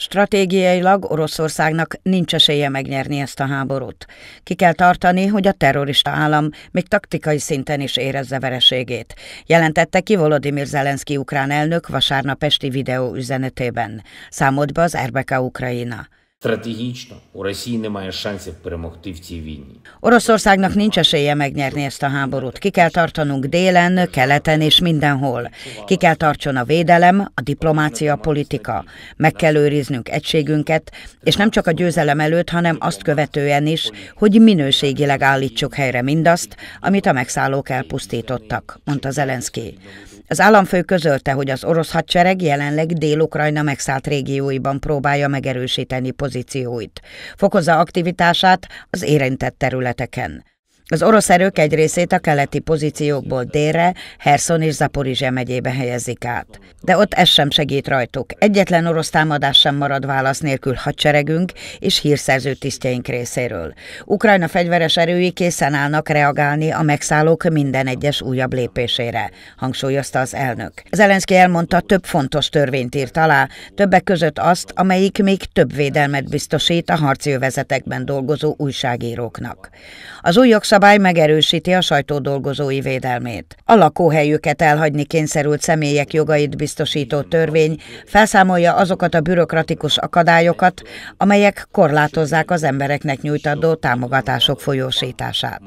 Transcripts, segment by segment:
Stratégiailag Oroszországnak nincs esélye megnyerni ezt a háborút. Ki kell tartani, hogy a terrorista állam még taktikai szinten is érezze vereségét, jelentette ki Volodymyr Zelenszky ukrán elnök vasárnap esti videó üzenetében. Számolt be az RBK Ukrajna. Стратегічно у Росії немає шансів перемогти в цій війні. Oroszországnak nincs esélye megnyerni ezt a háborút. Ki kell tartanunk délen, keleten és mindenhol. Ki kell tartson a védelem, a diplomácia, a politika. Meg kell őriznünk egységünket, és nem csak a győzelem előtt, hanem azt követően is, hogy minőségileg állítsuk helyre mindazt, amit a megszállók elpusztítottak, mondta Zelenszky. Az államfő közölte, hogy az orosz hadsereg jelenleg Dél-Ukrajna megszállt régióiban próbálja megerősíteni pozícióit. Fokozza aktivitását az érintett területeken. Az orosz erők egy részét a keleti pozíciókból délre, Herson és Zaporizsia megyébe helyezik át. De ott ez sem segít rajtuk. Egyetlen orosz támadás sem marad válasz nélkül hadseregünk és hírszerző tisztjeink részéről. Ukrajna fegyveres erői készen állnak reagálni a megszállók minden egyes újabb lépésére, hangsúlyozta az elnök. Zelenszky elmondta, több fontos törvényt írt alá, többek között azt, amelyik még több védelmet biztosít a harci dolgozó újságíróknak. Az új jogszabály megerősíti a sajtódolgozói védelmét. A lakóhelyüket elhagyni kényszerült személyek jogait biztosító törvény felszámolja azokat a bürokratikus akadályokat, amelyek korlátozzák az embereknek nyújtandó támogatások folyósítását.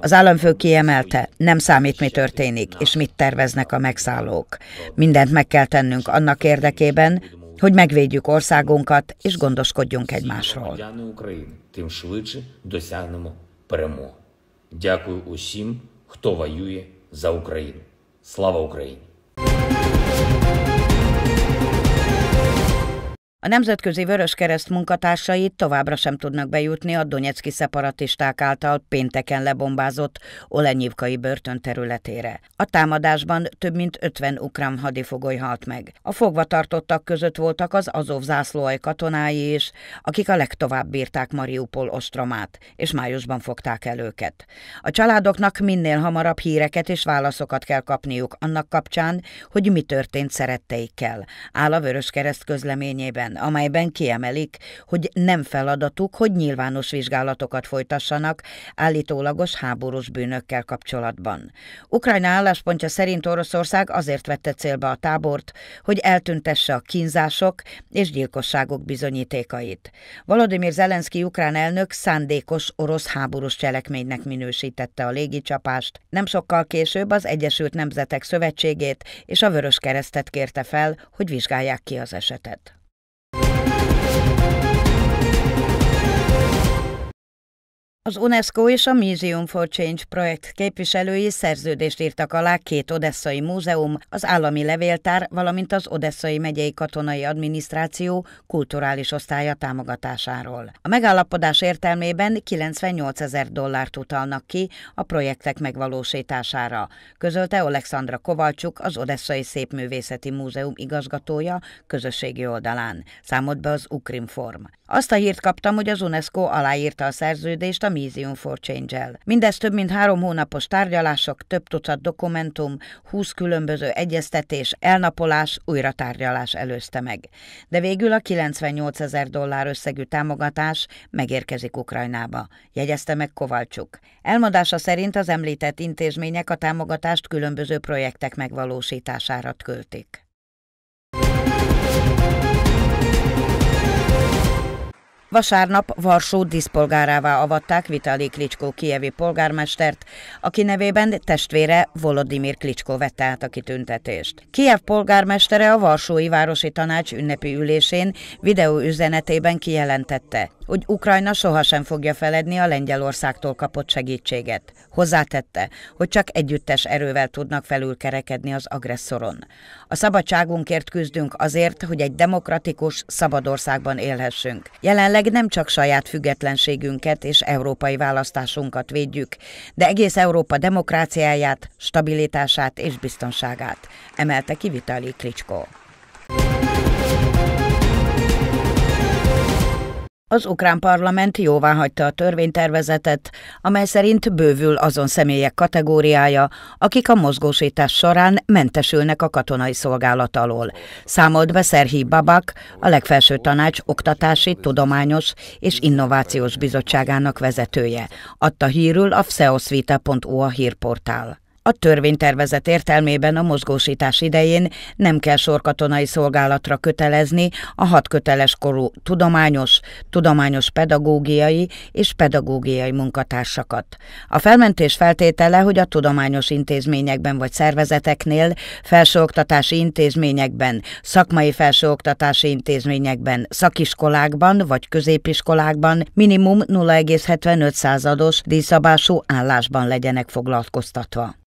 Az államfő kiemelte, nem számít, mi történik, és mit terveznek a megszállók. Mindent meg kell tennünk annak érdekében, hogy megvédjük országunkat és gondoskodjunk egymásról. Дякую усім, хто воює за Україну. Слава Україні! A Nemzetközi Vöröskereszt munkatársai továbbra sem tudnak bejutni a donetszki szeparatisták által pénteken lebombázott Olenyivkai börtön területére. A támadásban több mint 50 ukrán hadifogoly halt meg. A fogvatartottak között voltak az Azov zászlóai katonái is, akik a legtovább bírták Mariupol ostromát, és májusban fogták el őket. A családoknak minél hamarabb híreket és válaszokat kell kapniuk annak kapcsán, hogy mi történt szeretteikkel, áll a Vöröskereszt közleményében cikkben, amelyben kiemelik, hogy nem feladatuk, hogy nyilvános vizsgálatokat folytassanak állítólagos háborús bűnökkel kapcsolatban. Ukrajna álláspontja szerint Oroszország azért vette célba a tábort, hogy eltüntesse a kínzások és gyilkosságok bizonyítékait. Valadimir Zelenszky ukrán elnök szándékos orosz háborús cselekménynek minősítette a légicsapást. Nem sokkal később az Egyesült Nemzetek Szövetségét és a Vörös Keresztet kérte fel, hogy vizsgálják ki az esetet. Az UNESCO és a Museum for Change projekt képviselői szerződést írtak alá két odesszai múzeum, az állami levéltár, valamint az odesszai megyei katonai adminisztráció kulturális osztálya támogatásáról. A megállapodás értelmében 98 ezer dollárt utalnak ki a projektek megvalósítására, közölte Alexandra Kovalcsuk, az Odesszai Szépművészeti Múzeum igazgatója közösségi oldalán. Számolt be az Ukrinform. Azt a hírt kaptam, hogy az UNESCO aláírta a szerződést a Elysium for Change-el. Mindez több mint három hónapos tárgyalások, több tucat dokumentum, húsz különböző egyeztetés, elnapolás, újra tárgyalás előzte meg. De végül a 98 ezer dollár összegű támogatás megérkezik Ukrajnába, jegyezte meg Kovalcsuk. Elmondása szerint az említett intézmények a támogatást különböző projektek megvalósítására költik. Vasárnap Varsó díszpolgárává avatták Vitali Klicskó kievi polgármestert, aki nevében testvére Volodymyr Klicskó vette át a kitüntetést. Kiev polgármestere a Varsói Városi Tanács ünnepi ülésén videóüzenetében kijelentette, hogy Ukrajna sohasem fogja feledni a Lengyelországtól kapott segítséget. Hozzátette, hogy csak együttes erővel tudnak felülkerekedni az agresszoron. A szabadságunkért küzdünk azért, hogy egy demokratikus, szabad országban élhessünk. Jelenleg jelenleg nem csak saját függetlenségünket és európai választásunkat védjük, de egész Európa demokráciáját, stabilitását és biztonságát, emelte ki Vitali Klicsko. Az ukrán parlament jóváhagyta a törvénytervezetet, amely szerint bővül azon személyek kategóriája, akik a mozgósítás során mentesülnek a katonai szolgálat alól. Számolt be Szerhi Babak, a legfelső tanács oktatási, tudományos és innovációs bizottságának vezetője. Adta hírül a fseoszvita.ua hírportál. A törvénytervezet értelmében a mozgósítás idején nem kell sorkatonai szolgálatra kötelezni a hat köteles korú tudományos, tudományos pedagógiai és pedagógiai munkatársakat. A felmentés feltétele, hogy a tudományos intézményekben vagy szervezeteknél, felsőoktatási intézményekben, szakmai felsőoktatási intézményekben, szakiskolákban vagy középiskolákban minimum 0,75 százados díszabású állásban legyenek foglalkoztatva.